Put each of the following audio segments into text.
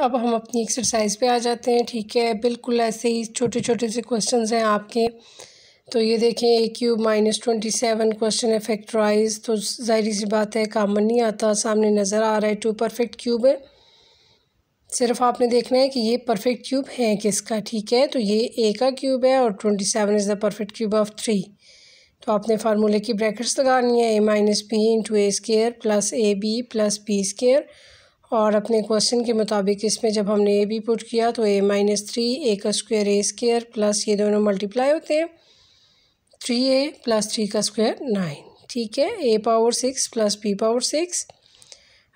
अब हम अपनी एक्सरसाइज पे आ जाते हैं ठीक है बिल्कुल ऐसे ही छोटे छोटे से क्वेश्चंस हैं आपके तो ये देखें A cube minus twenty seven question है तो जाहिर सी बात है कामन नहीं आता सामने नज़र आ रहा है टू परफेक्ट क्यूब है सिर्फ आपने देखना है कि ये परफेक्ट क्यूब है किसका ठीक है तो ये ए का क्यूब है और twenty seven is the perfect cube of three तो आपने फार्मूले की ब्रैकेट्स लगानी है A minus B into A square plus A B plus B square और अपने क्वेश्चन के मुताबिक इसमें जब हमने ए बी पुट किया तो ए माइनस थ्री ए का स्क्वायर ए स्क्र प्लस ये दोनों मल्टीप्लाई होते हैं थ्री ए प्लस थ्री का स्क्वायर नाइन ठीक है A power six plus B power six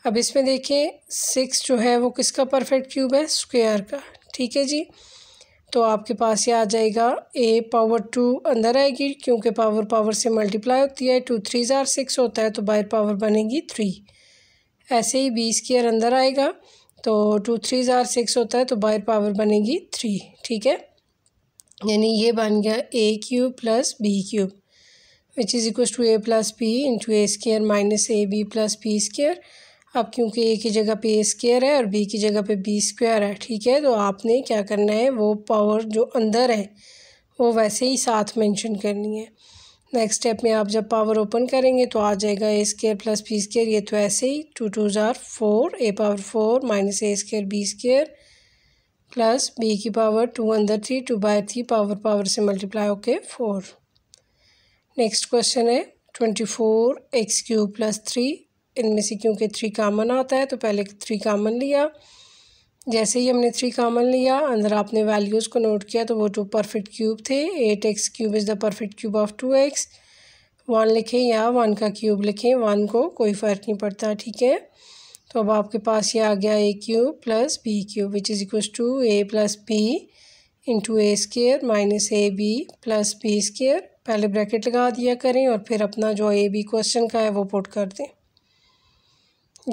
अब इसमें देखें सिक्स जो है वो किसका परफेक्ट क्यूब है स्क्वायर का ठीक है जी तो आपके पास ये आ जाएगा ए पावर टू अंदर आएगी क्योंकि पावर पावर से मल्टीप्लाई होती है टू थ्री ज़ार सिक्स होता है तो बाहर पावर बनेगी थ्री ऐसे ही बीस के अंदर आएगा तो टू थ्री ज़ार सिक्स होता है तो बाहर पावर बनेगी थ्री ठीक है यानी ये बन गया ए cube plus B cube which is equal to A plus B into A square minus A B plus B square अब क्योंकि ए की जगह पे ए स्केयर है और बी की जगह पे बी स्क्वायर है ठीक है तो आपने क्या करना है वो पावर जो अंदर है वो वैसे ही साथ मेंशन करनी है नेक्स्ट स्टेप में आप जब पावर ओपन करेंगे तो आ जाएगा a square plus B square ये तो ऐसे ही टू टू ज़ार four a power four minus a square b square plus b की पावर टू अंदर three two by three power power से मल्टीप्लाई होके फोर नेक्स्ट क्वेश्चन है twenty four x cube plus three इनमें से क्योंकि three कामन आता है तो पहले थ्री कामन लिया जैसे ही हमने थ्री कामन लिया अंदर आपने वैल्यूज़ को नोट किया तो वो टू परफेक्ट क्यूब थे eight x cube is the perfect cube of two x one लिखें या वन का क्यूब लिखें वन को कोई फ़र्क नहीं पड़ता ठीक है तो अब आपके पास ये आ गया ए cube plus B cube which is equal to A plus B into A square minus A B plus B square पहले ब्रैकेट लगा दिया करें और फिर अपना जो ए बी क्वेश्चन का है वो पुट कर दें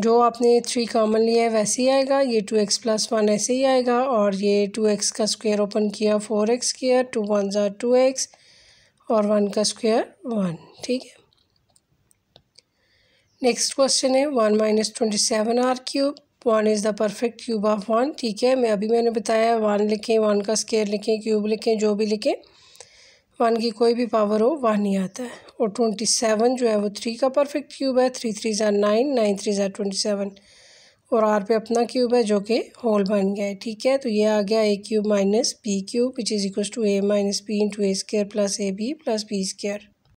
जो आपने थ्री कॉमन लिया है वैसे ही आएगा ये टू एक्स प्लस वन ऐसे ही आएगा और ये टू एक्स का स्क्वायर ओपन किया फोर एक्स किया टू वन ज़ार टू एक्स और वन का स्क्वायर वन ठीक है नेक्स्ट क्वेश्चन है one minus twenty seven r cube one is the perfect cube of one ठीक है मैं अभी मैंने बताया वन लिखें वन का स्केयर लिखें क्यूब लिखें जो भी लिखें वन की कोई भी पावर हो वह नहीं आता है और ट्वेंटी सेवन जो है वो थ्री का परफेक्ट क्यूब है थ्री थ्री ज़ार नाइन नाइन थ्री ज़ार ट्वेंटी सेवन और आर पे अपना क्यूब है जो कि होल बन गया है ठीक है तो ये आ गया ए cube minus b cube which is equal to a minus b into A square plus A B plus B square